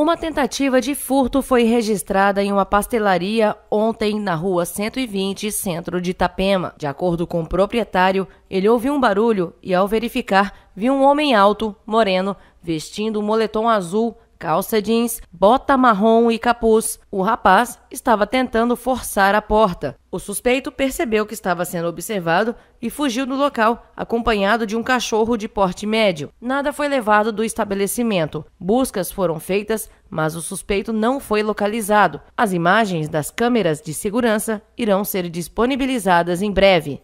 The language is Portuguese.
Uma tentativa de furto foi registrada em uma pastelaria ontem na rua 120, centro de Itapema. De acordo com o proprietário, ele ouviu um barulho e, ao verificar, viu um homem alto, moreno, vestindo um moletom azul calça jeans, bota marrom e capuz. O rapaz estava tentando forçar a porta. O suspeito percebeu que estava sendo observado e fugiu do local, acompanhado de um cachorro de porte médio. Nada foi levado do estabelecimento. Buscas foram feitas, mas o suspeito não foi localizado. As imagens das câmeras de segurança irão ser disponibilizadas em breve.